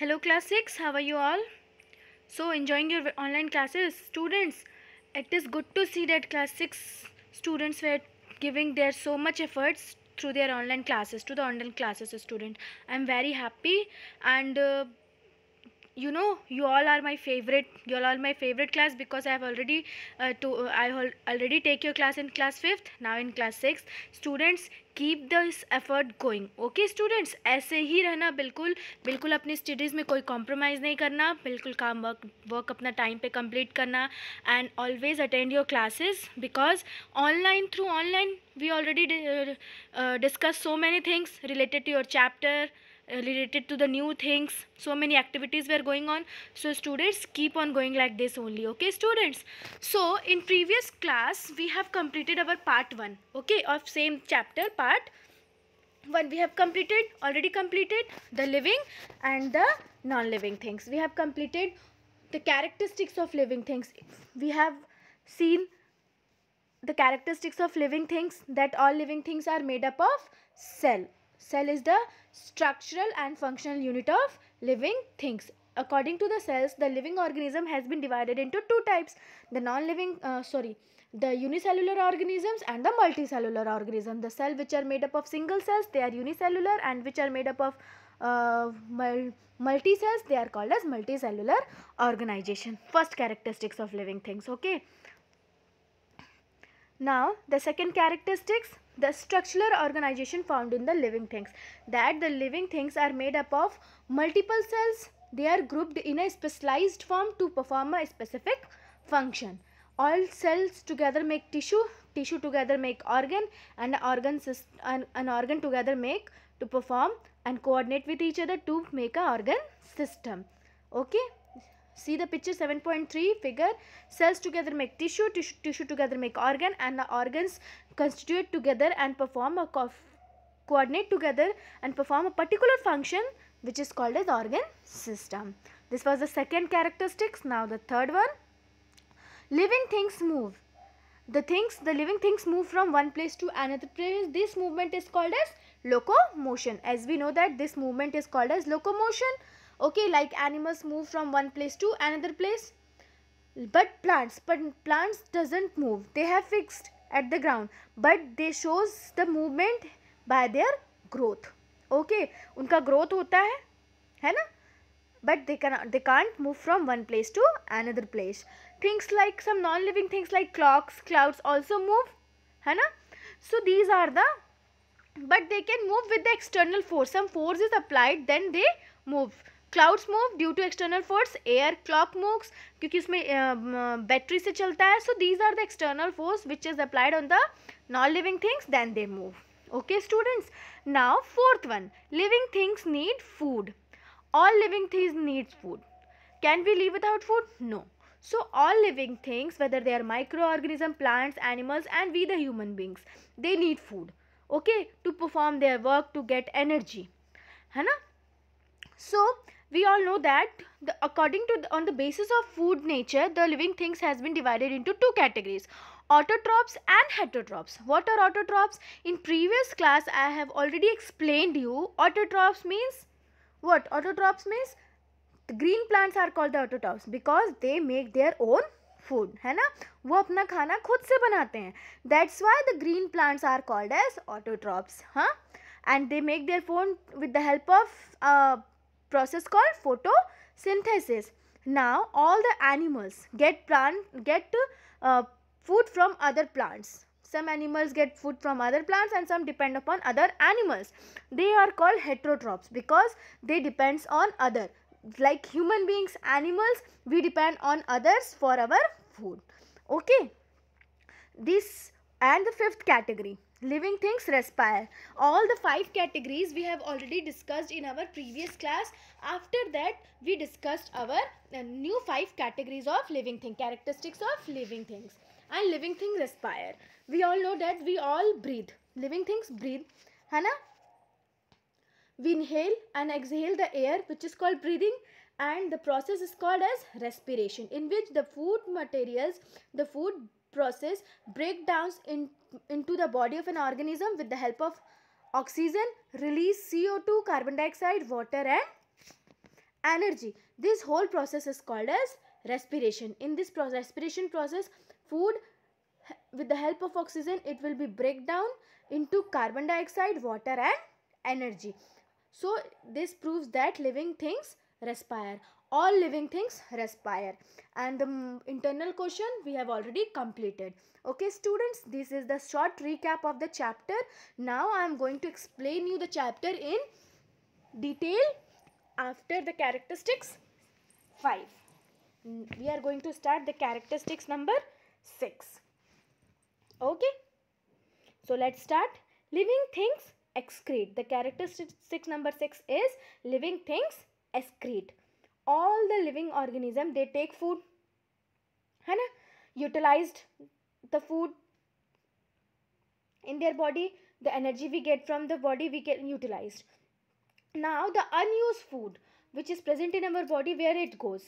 hello class 6 how are you all so enjoying your online classes students it is good to see that class 6 students were giving their so much efforts through their online classes to the online classes student i'm very happy and uh, you know you all are my favorite you all are my favorite class because i have already uh, to uh, i al already take your class in class 5th now in class 6 students keep this effort going okay students ऐसे ही रहना बिल्कुल बिल्कुल अपनी studies में कोई compromise नहीं करना बिल्कुल काम वर्क वर्क अपना टाइम पे कंप्लीट करना and always attend your classes because online through online we already discuss so many things related to your chapter Uh, related to the new things so many activities were going on so students keep on going like this only okay students so in previous class we have completed our part 1 okay of same chapter part 1 we have completed already completed the living and the non-living things we have completed the characteristics of living things we have seen the characteristics of living things that all living things are made up of cell cell is the structural and functional unit of living things. According to the cells, the living organism has been divided into two types, the non-living, uh, sorry, the unicellular organisms and the multicellular organism. The cell which are made up of single cells, they are unicellular and which are made up of uh, mul multicells, they are called as multicellular organization. First characteristics of living things, okay. Now, the second characteristics, the structural organization found in the living things that the living things are made up of multiple cells they are grouped in a specialized form to perform a specific function all cells together make tissue tissue together make organ and organ an, an organ together make to perform and coordinate with each other to make a organ system okay see the picture 7.3 figure cells together make tissue, tissue tissue together make organ and the organs constitute together and perform a co coordinate together and perform a particular function which is called as organ system this was the second characteristics now the third one living things move the things the living things move from one place to another place this movement is called as locomotion as we know that this movement is called as locomotion okay like animals move from one place to another place but plants but plants doesn't move they have fixed at the ground but they shows the movement by their growth okay उनका growth होता है है ना but they cannot they can't move from one place to another place things like some non living things like clocks clouds also move है ना so these are the but they can move with the external force some force is applied then they move clouds move due to external force air clock move क्योंकि उसमें बैटरी से चलता है so these are the external force which is applied on the non living things then they move okay students now fourth one living things need food all living things needs food can we live without food no so all living things whether they are micro organism plants animals and we the human beings they need food okay to perform their work to get energy है ना सो so, we all know that the, according to the, on the basis of food nature the living things has been divided into two categories autotrophs and heterotrophs what are autotrophs in previous class i have already explained you autotrophs means what autotrophs means the green plants are called the autotrophs because they make their own food, है ना वो अपना खाना खुद से बनाते हैं that's why the green plants are called as autotrophs हाँ and they make their own with the help of process called photosynthesis. Now all the animals get plant get uh, food from other plants. Some animals get food from other plants and some depend upon other animals. They are called heterotrophs because they depends on other. Like human beings, animals, we depend on others for our food. Okay. This and the fifth category living things respire all the five categories we have already discussed in our previous class after that we discussed our uh, new five categories of living thing characteristics of living things and living things respire we all know that we all breathe living things breathe Hana, we inhale and exhale the air which is called breathing and the process is called as respiration in which the food materials the food process breakdowns in into the body of an organism with the help of oxygen, release CO2, carbon dioxide, water and energy. This whole process is called as respiration. In this pro respiration process, food with the help of oxygen, it will be break down into carbon dioxide, water and energy. So, this proves that living things respire all living things respire and the mm, internal question we have already completed okay students this is the short recap of the chapter now i am going to explain you the chapter in detail after the characteristics 5 mm, we are going to start the characteristics number 6 okay so let's start living things excrete the characteristics number 6 is living things excrete all the living organism they take food है utilized the food in their body the energy we get from the body we get utilized now the unused food which is present in our body where it goes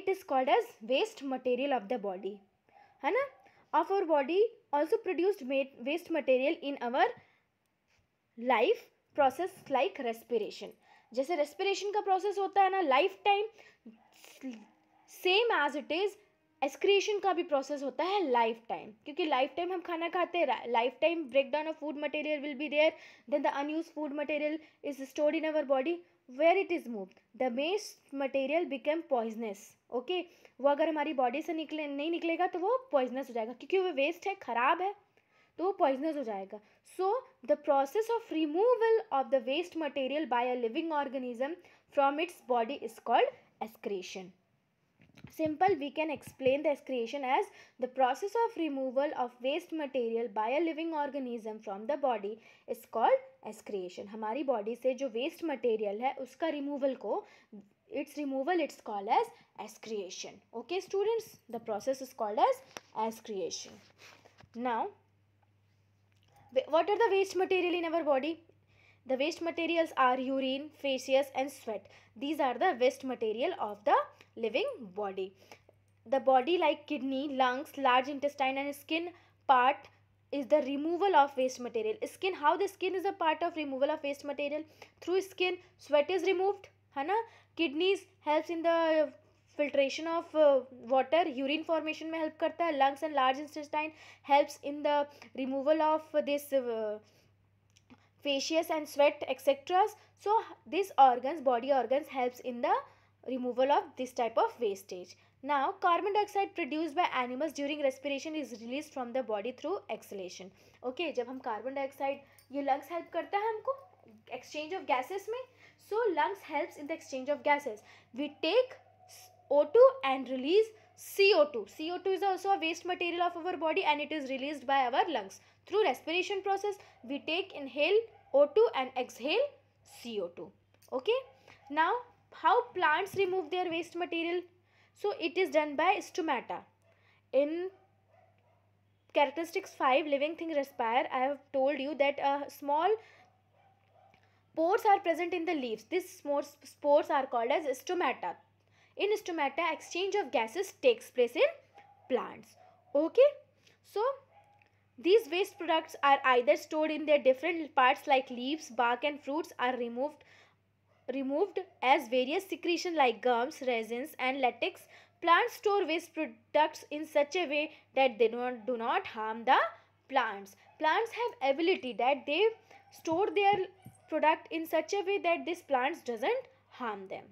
it is called as waste material of the body hana. of our body also produced waste material in our life process like respiration जैसे respiration का process होता है ना life time same as it is excretion का भी process होता है life time क्योंकि लाइफ टाइम हम खाना खाते हैं life time break down of food material will be there then the unused food material is stored in our body where it is move the waste material become poisonous okay वो अगर हमारी body से निकले नहीं निकलेगा तो वो poisonous हो जाएगा क्योंकि वो वेस्ट है ख़राब है तो वो पॉइजनस हो जाएगा So, the process of removal of the waste material by a living organism from its body is called excretion. Simple, we can explain the excretion as the process of removal of waste material by a living organism from the body is called excretion. हमारी body से जो waste material है उसका removal को its removal it's called as excretion. Okay students, the process is called as excretion. Now, what are the waste material in our body? The waste materials are urine, faeces and sweat. These are the waste material of the living body. The body like kidney, lungs, large intestine and skin part is the removal of waste material. Skin, how the skin is a part of removal of waste material? Through skin, sweat is removed. Hana? Kidneys helps in the filtration of water urine formation में help करता है lungs and large intestine helps in the removal of this faeces and sweat etcetera so this organs body organs helps in the removal of this type of wastage now carbon dioxide produce by animals during respiration is release from the body through exhalation okay जब हम carbon dioxide ये lungs help करता है हमको exchange of gases में so lungs helps in the exchange of gases we take O2 and release CO2. CO2 is also a waste material of our body and it is released by our lungs. Through respiration process, we take inhale O2 and exhale CO2. Okay. Now, how plants remove their waste material? So, it is done by stomata. In characteristics 5, living thing respire, I have told you that a uh, small pores are present in the leaves. These spores are called as stomata in stomata exchange of gases takes place in plants okay so these waste products are either stored in their different parts like leaves bark and fruits are removed removed as various secretion like gums resins and latex plants store waste products in such a way that they do not, do not harm the plants plants have ability that they store their product in such a way that this plants doesn't harm them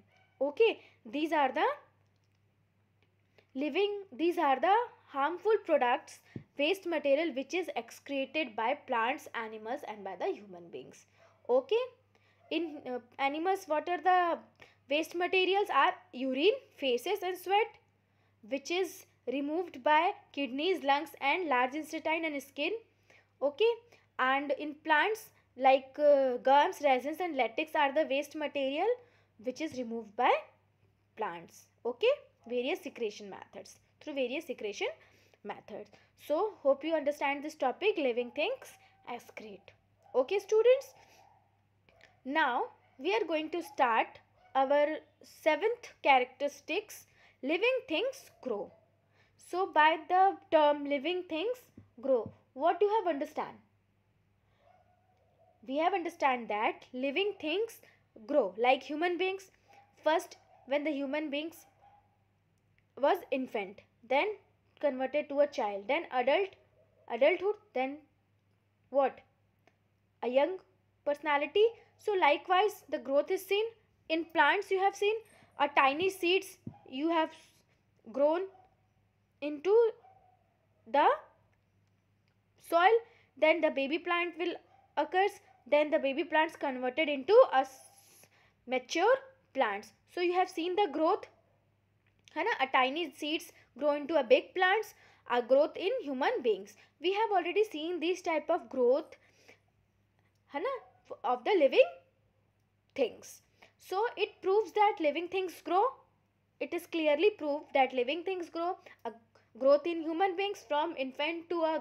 okay these are the living these are the harmful products waste material which is excreted by plants animals and by the human beings okay in uh, animals what are the waste materials are urine faces and sweat which is removed by kidneys lungs and large intestine and skin okay and in plants like uh, gums resins and latex are the waste material which is removed by plants okay various secretion methods through various secretion methods so hope you understand this topic living things excrete okay students now we are going to start our seventh characteristics living things grow so by the term living things grow what do you have understand we have understand that living things grow like human beings first when the human beings was infant then converted to a child then adult adulthood then what a young personality so likewise the growth is seen in plants you have seen a tiny seeds you have grown into the soil then the baby plant will occurs then the baby plants converted into a mature plants so you have seen the growth है ना tiny seeds grow into a big plants a growth in human beings we have already seen this type of growth है ना of the living things so it proves that living things grow it is clearly proved that living things grow a growth in human beings from infant to a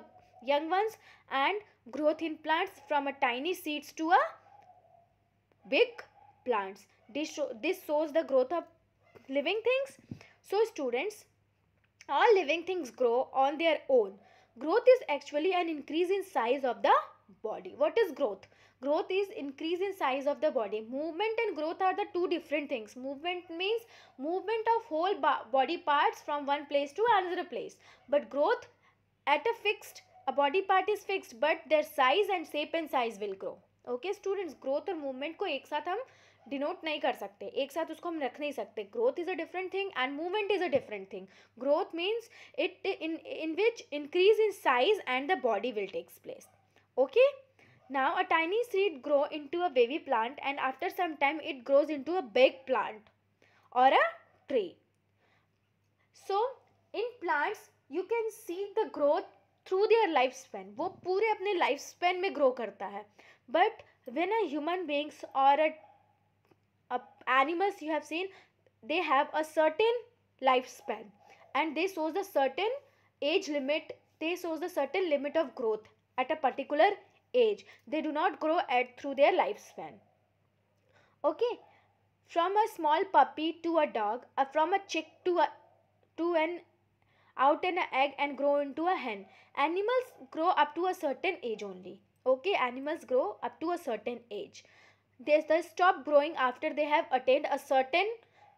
young ones and growth in plants from a tiny seeds to a big plants this, this shows the growth of living things. So students, all living things grow on their own. Growth is actually an increase in size of the body. What is growth? Growth is increase in size of the body. Movement and growth are the two different things. Movement means movement of whole body parts from one place to another place. But growth at a fixed, a body part is fixed but their size and shape and size will grow. Okay students, growth or movement को एक साथ हम denote नहीं कर सकते एक साथ उसको हम रख नहीं सकते growth is a different thing and movement is a different thing growth means it in in which increase in size and the body will takes place okay now a tiny seed grow into a baby plant and after some time it grows into a big plant और a tree so in plants you can see the growth through their life span वो पूरे अपने life span में grow करता है but when a human beings और a animals you have seen they have a certain lifespan and they shows the certain age limit they shows the certain limit of growth at a particular age they do not grow at through their lifespan okay from a small puppy to a dog uh, from a chick to a to an out an egg and grow into a hen animals grow up to a certain age only okay animals grow up to a certain age they stop growing after they have attained a certain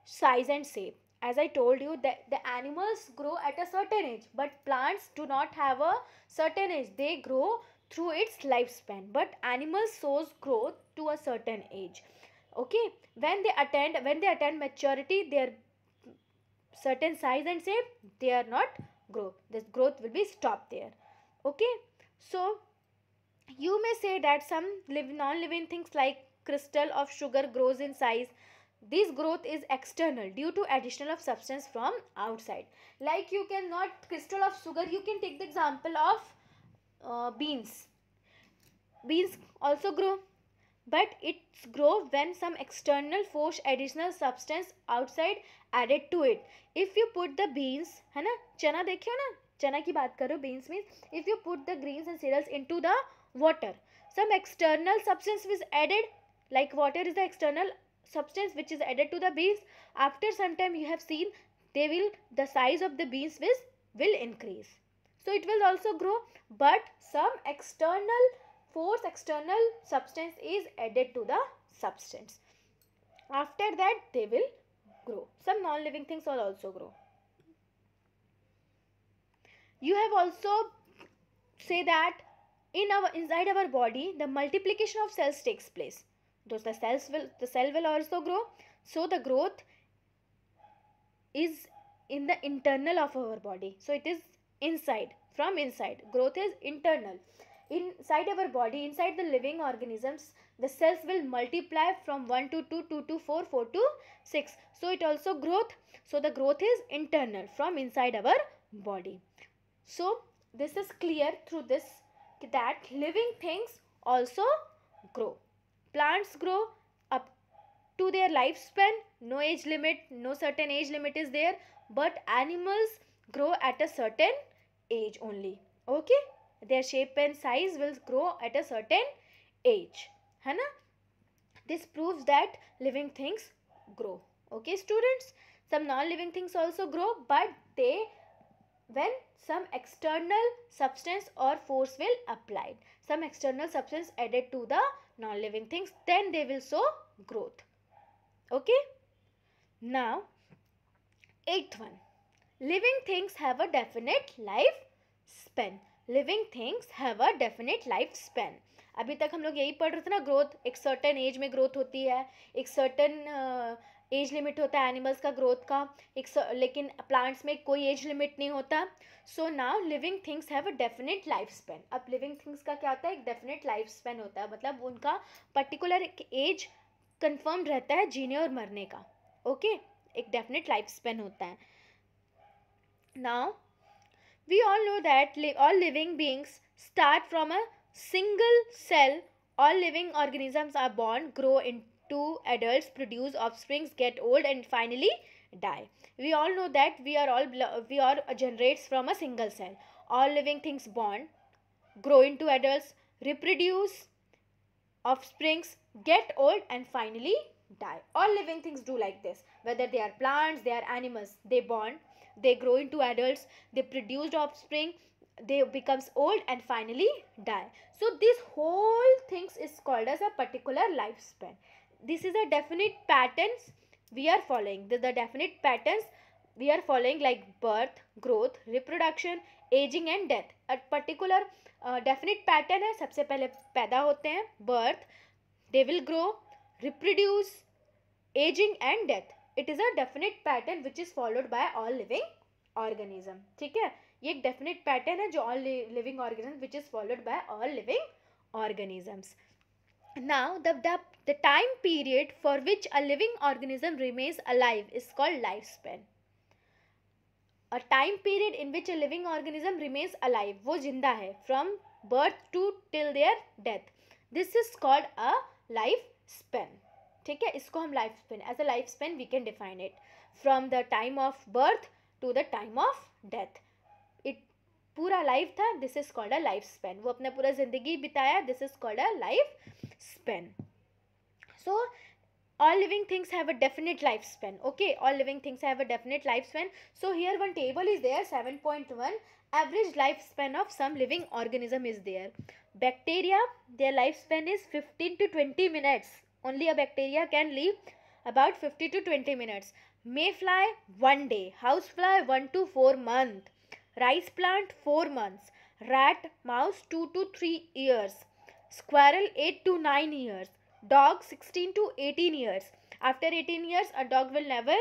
size and shape. As I told you that the animals grow at a certain age but plants do not have a certain age. They grow through its lifespan but animals shows growth to a certain age. Okay, when they attend when they attain maturity their certain size and shape they are not grow. This growth will be stopped there. Okay, so you may say that some live non-living things like crystal of sugar grows in size this growth is external due to addition of substance from outside like you cannot crystal of sugar you can take the example of uh, beans beans also grow but it's grow when some external force additional substance outside added to it if you put the beans है ना चना देखे ना चना की बात करो beans means if you put the greens and cereals into the water some external substance was added like water is the external substance which is added to the beans after some time you have seen they will the size of the beans will, will increase so it will also grow but some external force external substance is added to the substance after that they will grow some non-living things will also grow you have also say that in our inside our body the multiplication of cells takes place those the cells will the cell will also grow so the growth is in the internal of our body so it is inside from inside growth is internal inside our body inside the living organisms the cells will multiply from 1 to 2 2 to 4 4 to 6 so it also growth so the growth is internal from inside our body so this is clear through this that living things also grow Plants grow up to their lifespan. No age limit, no certain age limit is there. But animals grow at a certain age only. Okay? Their shape and size will grow at a certain age. Hana, this proves that living things grow okay students some non living things also grow but they when some external substance or force will applied some external substance added to the non living things then they will show growth okay now eighth one living things have a definite life span living things have a definite life span अभी तक हम लोग यही पढ़ रहे थे ना growth एक सर्टेन एज में ग्रोथ होती है एक सर्टन एज लिमिट होता है एनिमल्स का ग्रोथ का एक लेकिन प्लांट्स में कोई एज लिमिट नहीं होता so now living things have a definite life span अब लिविंग थिंग्स का क्या होता है एक डेफिनेट लाइफ स्पेन होता है मतलब उनका पर्टिकुलर एक एज कन्फर्म रहता है जीने और मरने का ओके okay? एक डेफिनेट लाइफ स्पेन होता है now we all know that all living beings start from a single cell all living organisms are born grow in two adults produce offsprings, get old and finally die. We all know that we are all we are uh, generates from a single cell. All living things born, grow into adults, reproduce offsprings, get old and finally die. All living things do like this. Whether they are plants, they are animals, they born, they grow into adults, they produce offspring, they becomes old and finally die. So this whole things is called as a particular lifespan this is a definite patterns we are following the, the definite patterns we are following like birth growth reproduction aging and death a particular uh, definite pattern hai sabse pehle paida hote hain birth they will grow reproduce aging and death it is a definite pattern which is followed by all living organism theek hai ये एक definite pattern है जो all living organism which is followed by all living organisms now the The time period for which a living organism remains alive is called lifespan. A time period in which a living organism remains alive, वो जिंदा है from birth to till their death. This is called a life span. ठीक है इसको हम life span as a life span we can define it from the time of birth to the time of death it पूरा life था this is called a life span वो अपना पूरा जिंदगी बिताया this is called a life span so all living things have a definite lifespan okay all living things have a definite lifespan so here one table is there 7.1 average lifespan of some living organism is there bacteria their lifespan is 15 to 20 minutes only a bacteria can live about 50 to 20 minutes mayfly one day housefly 1 to 4 month rice plant 4 months rat mouse 2 to 3 years squirrel 8 to 9 years dog sixteen to eighteen years after eighteen years a dog will never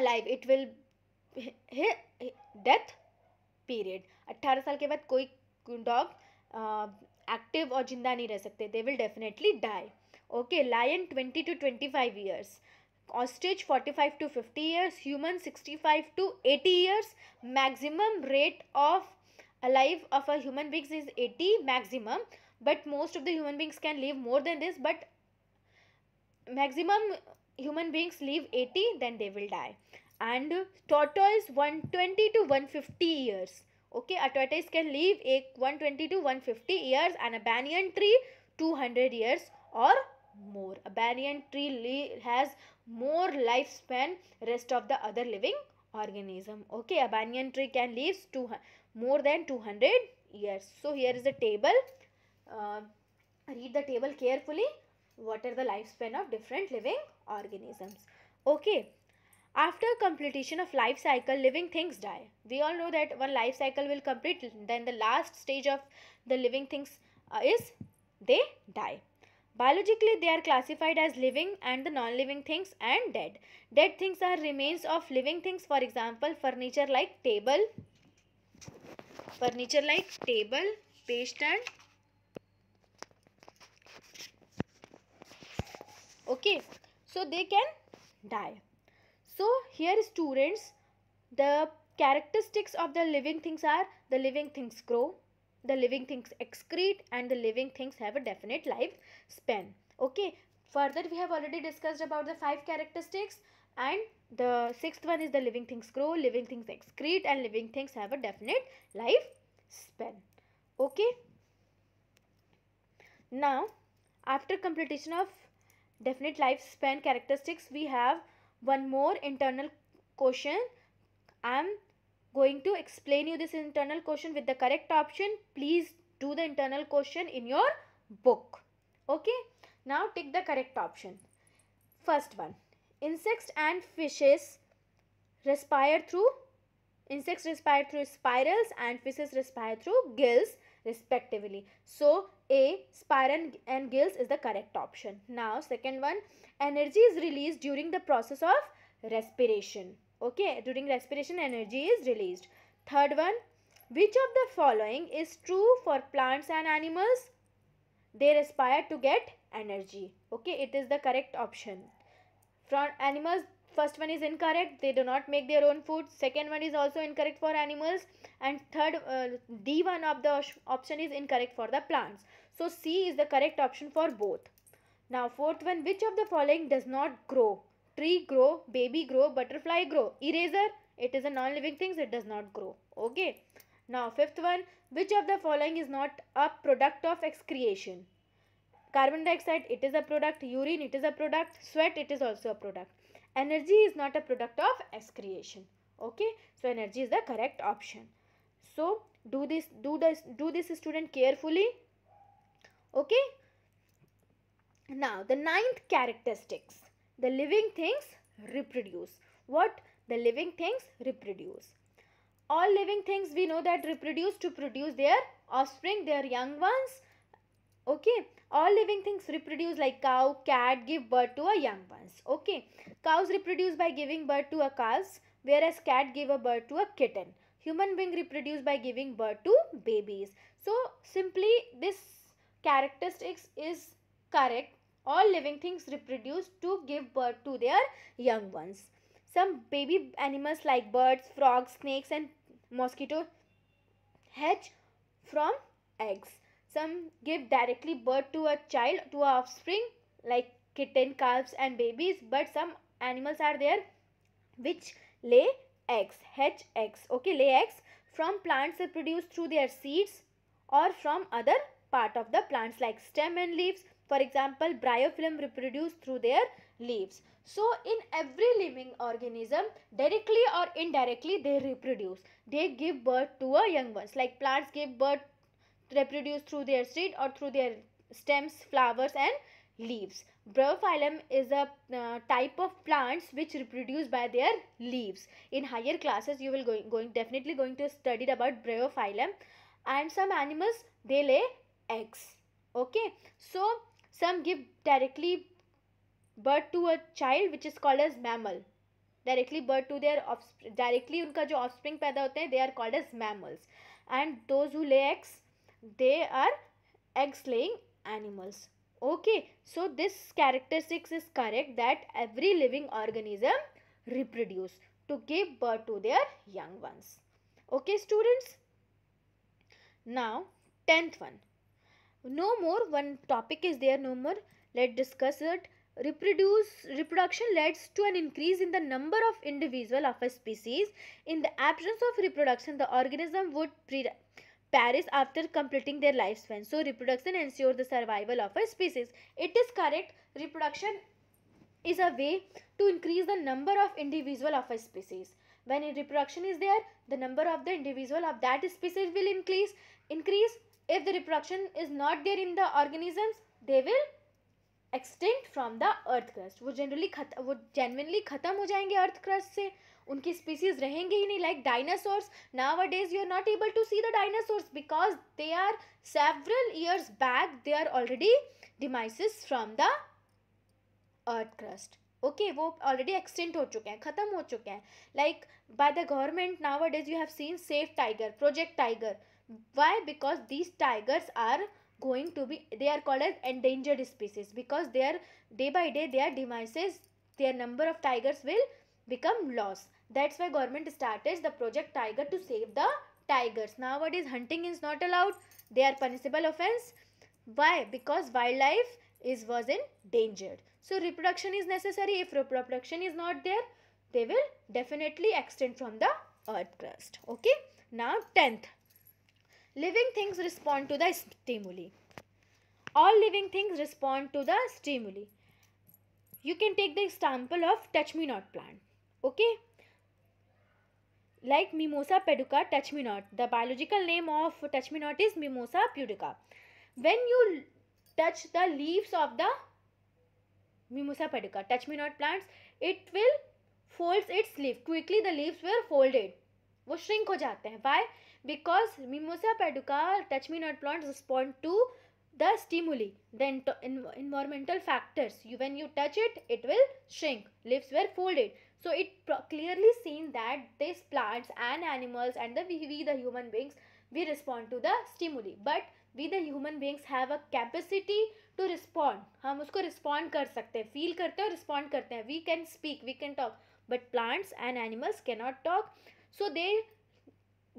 alive it will he, he, death period 18 saal ke baad active uh, और जिंदा नहीं रह सकते they will definitely die okay lion twenty to twenty five years ostrich forty five to fifty years human sixty five to eighty years maximum rate of alive of a human beings is eighty maximum but most of the human beings can live more than this but maximum human beings live 80 then they will die and tortoise 120 to 150 years okay a tortoise can live a 120 to 150 years and a banyan tree 200 years or more a banyan tree has more lifespan rest of the other living organism okay a banyan tree can live two, more than 200 years so here is the table uh, read the table carefully what are the lifespan of different living organisms okay after completion of life cycle living things die we all know that one life cycle will complete then the last stage of the living things uh, is they die biologically they are classified as living and the non-living things and dead dead things are remains of living things for example furniture like table furniture like table paste and okay so they can die so here students the characteristics of the living things are the living things grow the living things excrete and the living things have a definite life span okay further we have already discussed about the five characteristics and the sixth one is the living things grow living things excrete and living things have a definite life span okay now after completion of definite lifespan characteristics we have one more internal question i am going to explain you this internal question with the correct option please do the internal question in your book okay now take the correct option first one insects and fishes respire through insects respire through spirals and fishes respire through gills respectively. So A, spire and gills is the correct option. Now second one, energy is released during the process of respiration. Okay, during respiration energy is released. Third one, which of the following is true for plants and animals? They respire to get energy. Okay, it is the correct option. From animals, first one is incorrect they do not make their own food second one is also incorrect for animals and third uh, d1 of the option is incorrect for the plants so c is the correct option for both now fourth one which of the following does not grow tree grow baby grow butterfly grow eraser it is a non-living thing it does not grow okay now fifth one which of the following is not a product of excretion carbon dioxide it is a product urine it is a product sweat it is also a product energy is not a product of excretion okay so energy is the correct option so do this do this do this student carefully okay now the ninth characteristics the living things reproduce what the living things reproduce all living things we know that reproduce to produce their offspring their young ones okay all living things reproduce like cow cat give birth to a young ones okay cows reproduce by giving birth to a calves whereas cat give a birth to a kitten human being reproduce by giving birth to babies so simply this characteristics is correct all living things reproduce to give birth to their young ones some baby animals like birds frogs snakes and mosquito hatch from eggs some give directly birth to a child, to a offspring like kitten, calves and babies. But some animals are there which lay eggs, hatch eggs. Okay, lay eggs from plants that produce through their seeds or from other part of the plants like stem and leaves. For example, bryophyllum reproduce through their leaves. So, in every living organism, directly or indirectly, they reproduce. They give birth to a young ones. Like plants give birth reproduce through their seed or through their stems, flowers and leaves. Bryophyllum is a uh, type of plants which reproduce by their leaves. In higher classes, you will going, going definitely going to study about bryophyllum and some animals they lay eggs. Okay, so some give directly birth to a child which is called as mammal. Directly birth to directly unka jo offspring जो hote पैदा they are called as mammals, and those who lay eggs they are egg laying animals okay so this characteristics is correct that every living organism reproduce to give birth to their young ones okay students now 10th one no more one topic is there no more let's discuss it reproduce reproduction leads to an increase in the number of individual of a species in the absence of reproduction the organism would Paris after completing their lifespan. So reproduction ensures the survival of a species. It is correct. Reproduction is a way to increase the number of individual of a species. When reproduction is there, the number of the individual of that species will increase. Increase if the reproduction is not there in the organisms, they will extinct from the earth crust वो generally वो genuinely ख़त्म हो जाएंगे earth crust से उनकी species रहेंगे ही नहीं like dinosaurs nowadays you are not able to see the dinosaurs because they are several years back they are already demises from the earth crust okay वो already extinct हो चुके हैं ख़त्म हो चुके हैं like by the government nowadays you have seen save tiger project tiger why because these tigers are going to be they are call called as species because they are day by day they are demises their number of tigers will become lost. That's why government started the project tiger to save the tigers. Nowadays hunting is not allowed. They are punishable offense. Why? Because wildlife is was in danger. So reproduction is necessary. If reproduction is not there, they will definitely extend from the earth crust. Okay. Now 10th. Living things respond to the stimuli. All living things respond to the stimuli. You can take the example of touch me not plant. Okay like mimosa pudica touch touch me not the biological name of touch touch me not is mimosa pudica when you touch the leaves of the mimosa pudica touch touch me not plants it will fold its leave quickly the leaves were folded वो shrink हो जाते हैं why because mimosa pudica touch me not plant respond to the stimuli the factors you when you touch it it will shrink leaves where folded so it clearly seen that these plants and animals and the we, we the human beings we respond to the stimuli but we the human beings have a capacity to respond. हम उसको respond कर सकते हैं feel करते हैं और respond करते हैं We can speak, we can talk. But plants and animals cannot talk. So they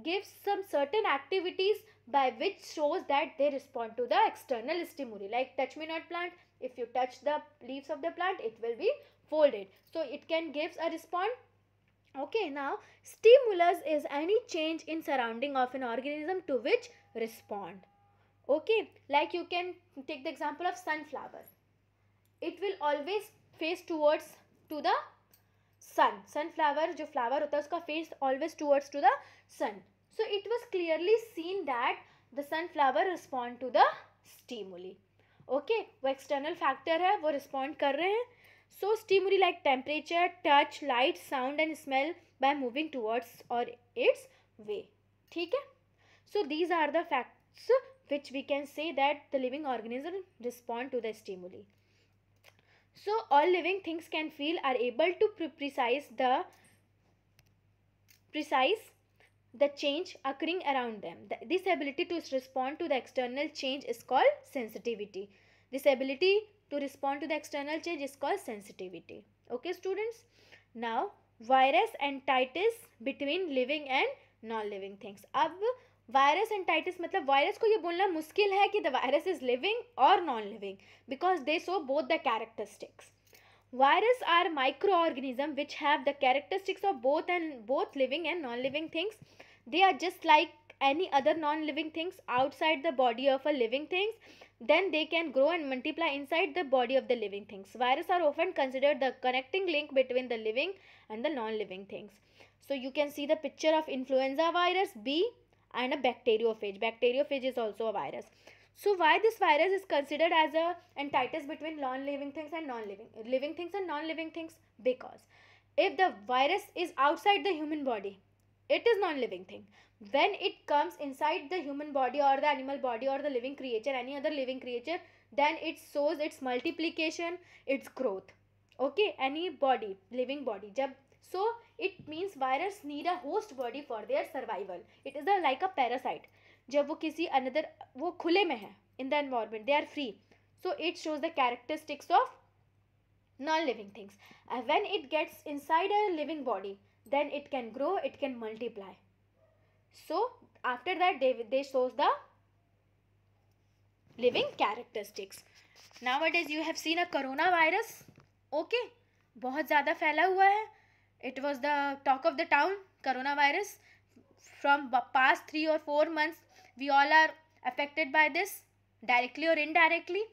give some certain activities by which shows that they respond to the external stimuli like touch me not plant if you touch the leaves of the plant it will be folded so it can gives a response okay now stimulus is any change in surrounding of an organism to which respond okay like you can take the example of sunflower it will always face towards to the sun sunflower jo flower hota है उसका face always towards to the sun so it was clearly seen that the sunflower respond to the stimuli okay wo external factor hai wo respond kar rahe hain So stimuli like temperature, touch, light, sound and smell by moving towards or its way. ठीक है So these are the facts which we can say that the living organism respond to the stimuli. So all living things can feel are able to pre precise the precise the change occurring around them. The, this ability to respond to the external change is called sensitivity. This ability to respond to the external change is called sensitivity. Okay students. Now virus and entities between living and non living things अब virus and entities मतलब virus को ये बोलना मुश्किल है कि the virus is living और non living because they show both the characteristics virus are micro organism which have the characteristics of both and both living and non living things they are just like any other non living things outside the body of a living things then they can grow and multiply inside the body of the living things. Viruses are often considered the connecting link between the living and the non-living things. So you can see the picture of influenza virus B and a bacteriophage. Bacteriophage is also a virus. So why this virus is considered as a entitis between non-living things and non-living living things and non-living things? Because if the virus is outside the human body, it is non-living thing when it comes inside the human body or the animal body or the living creature any other living creature then it shows its multiplication its growth okay any body living body jab so it means virus need a host body for their survival it is a like a parasite जब वो किसी another वो खुले में है in the environment they are free. So it shows the characteristics of non-living things. When when it gets inside a living body. then it can grow it can multiply so after that they, they shows the living characteristics nowadays you have seen a corona virus okay bahut zyada phaila hua hai it was the talk of the town corona virus from past 3 or 4 months we all are affected by this directly or indirectly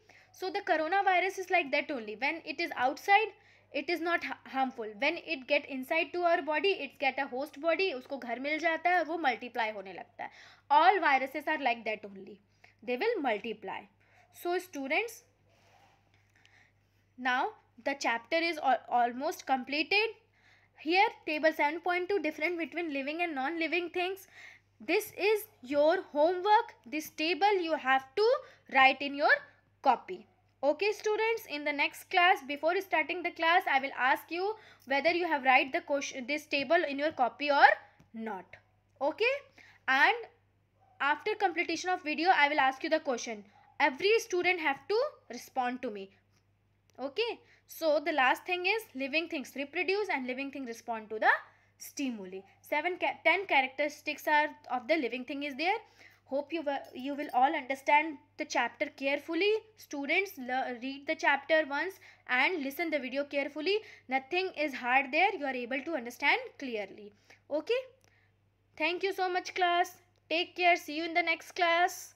so the corona virus is like that only when it is outside it is not harmful when it get inside to our body it get a host body उसको घर मिल जाता है और वो multiply होने लगता है all viruses are like that only they will multiply so students now the chapter is almost completed here table seven point two different between living and non living things this is your homework this table you have to write in your copy Okay students, in the next class, before starting the class, I will ask you whether you have write the question, this table in your copy or not. Okay? And after completion of video, I will ask you the question. Every student have to respond to me. Okay? So, the last thing is living things reproduce and living thing respond to the stimuli. Seven, 10 characteristics are of the living thing is there. Hope you, you will all understand the chapter carefully. Students, read the chapter once and listen the video carefully. Nothing is hard there. You are able to understand clearly. Okay? Thank you so much class. Take care. See you in the next class.